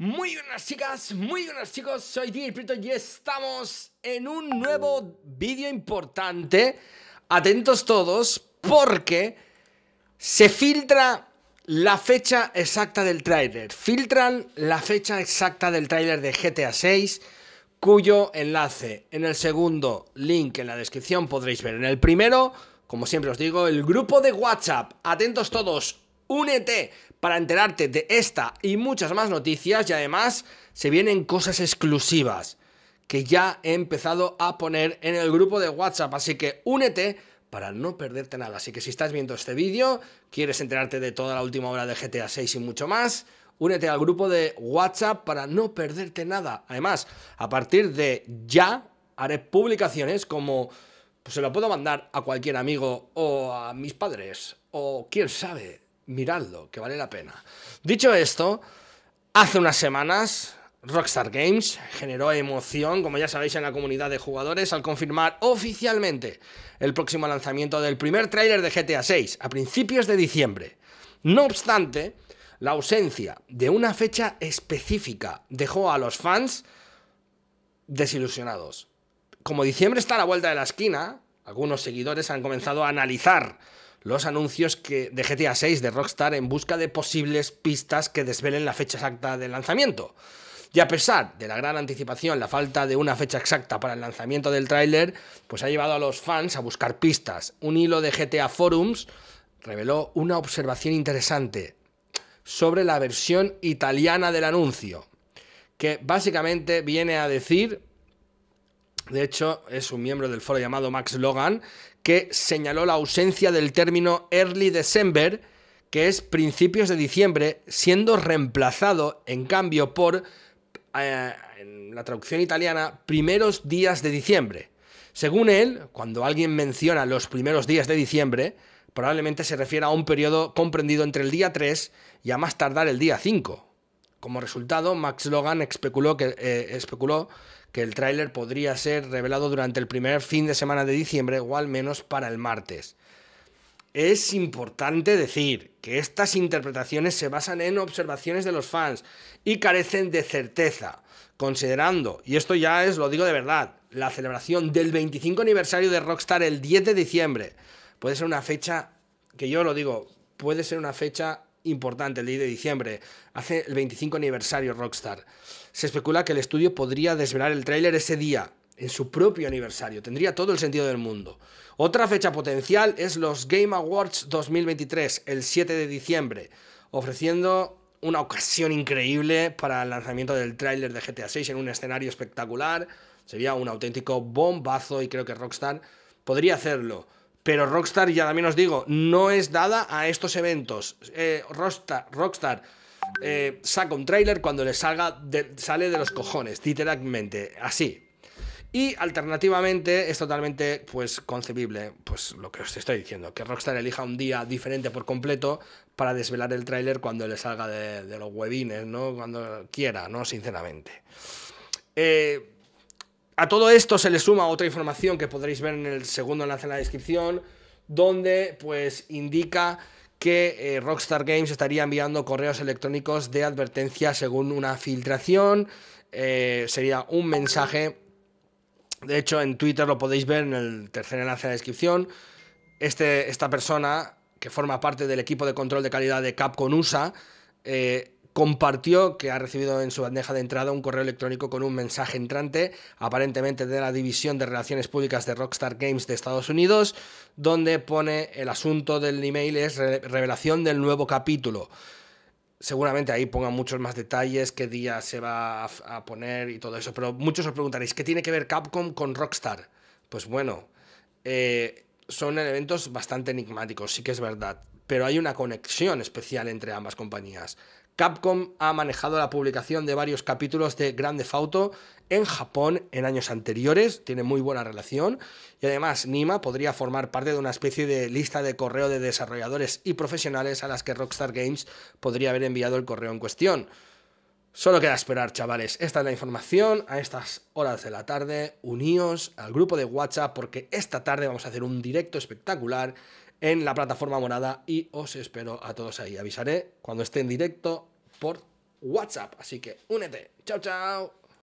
Muy buenas chicas, muy buenas chicos, soy Prito y estamos en un nuevo vídeo importante. Atentos todos porque se filtra la fecha exacta del tráiler. Filtran la fecha exacta del tráiler de GTA 6, cuyo enlace en el segundo link en la descripción podréis ver. En el primero, como siempre os digo, el grupo de WhatsApp. Atentos todos, Únete para enterarte de esta y muchas más noticias y además se vienen cosas exclusivas que ya he empezado a poner en el grupo de WhatsApp, así que únete para no perderte nada. Así que si estás viendo este vídeo, quieres enterarte de toda la última hora de GTA 6 y mucho más, únete al grupo de WhatsApp para no perderte nada. Además, a partir de ya haré publicaciones como pues se lo puedo mandar a cualquier amigo o a mis padres o quién sabe, miradlo, que vale la pena. Dicho esto, hace unas semanas Rockstar Games generó emoción, como ya sabéis, en la comunidad de jugadores al confirmar oficialmente el próximo lanzamiento del primer tráiler de GTA VI a principios de diciembre. No obstante, la ausencia de una fecha específica dejó a los fans desilusionados. Como diciembre está a la vuelta de la esquina, algunos seguidores han comenzado a analizar los anuncios que, de GTA VI de Rockstar en busca de posibles pistas que desvelen la fecha exacta del lanzamiento. Y a pesar de la gran anticipación, la falta de una fecha exacta para el lanzamiento del tráiler, pues ha llevado a los fans a buscar pistas. Un hilo de GTA Forums reveló una observación interesante sobre la versión italiana del anuncio, que básicamente viene a decir de hecho, es un miembro del foro llamado Max Logan que señaló la ausencia del término Early December, que es principios de diciembre, siendo reemplazado, en cambio, por, eh, en la traducción italiana, primeros días de diciembre. Según él, cuando alguien menciona los primeros días de diciembre, probablemente se refiere a un periodo comprendido entre el día 3 y a más tardar el día 5, como resultado, Max Logan eh, especuló que, el tráiler podría ser revelado durante el primer fin de semana de diciembre o al menos para el martes. Es importante decir que estas interpretaciones se basan en observaciones de los fans y carecen de certeza, considerando, y esto ya es, lo digo de verdad, la celebración del 25 aniversario de Rockstar el 10 de diciembre. Puede ser una fecha, que yo lo digo, puede ser una fecha importante el día de diciembre. Hace el 25 aniversario Rockstar. Se especula que el estudio podría desvelar el tráiler ese día, en su propio aniversario. Tendría todo el sentido del mundo. Otra fecha potencial es los Game Awards 2023, el 7 de diciembre, ofreciendo una ocasión increíble para el lanzamiento del tráiler de GTA 6 en un escenario espectacular. Sería un auténtico bombazo y creo que Rockstar podría hacerlo. Pero Rockstar, ya también os digo, no es dada a estos eventos. Eh, Rockstar, eh, saca un tráiler cuando le salga sale de los cojones, literalmente, así. Y alternativamente es totalmente pues concebible, pues lo que os estoy diciendo, que Rockstar elija un día diferente por completo para desvelar el tráiler cuando le salga de, los webinars, ¿no? Cuando quiera, ¿no? Sinceramente. Eh, a todo esto se le suma otra información que podréis ver en el segundo enlace en la descripción, donde pues indica que eh, Rockstar Games estaría enviando correos electrónicos de advertencia según una filtración. Eh, sería un mensaje. De hecho, en Twitter lo podéis ver en el tercer enlace en la descripción. Este, esta persona, que forma parte del equipo de control de calidad de Capcom USA, eh, compartió que ha recibido en su bandeja de entrada un correo electrónico con un mensaje entrante, aparentemente de la División de Relaciones Públicas de Rockstar Games de Estados Unidos, donde pone el asunto del email es revelación del nuevo capítulo. Seguramente ahí pongan muchos más detalles, qué día se va a poner y todo eso, pero muchos os preguntaréis, ¿qué tiene que ver Capcom con Rockstar? Pues bueno, eh, son elementos bastante enigmáticos, sí que es verdad, pero hay una conexión especial entre ambas compañías. Capcom ha manejado la publicación de varios capítulos de Grande Fauto en Japón en años anteriores, tiene muy buena relación y además Nima podría formar parte de una especie de lista de correo de desarrolladores y profesionales a las que Rockstar Games podría haber enviado el correo en cuestión. Solo queda esperar, chavales. Esta es la información a estas horas de la tarde. Uníos al grupo de WhatsApp porque esta tarde vamos a hacer un directo espectacular en la plataforma morada y os espero a todos ahí. Avisaré cuando esté en directo por WhatsApp. Así que únete. Chao, chao.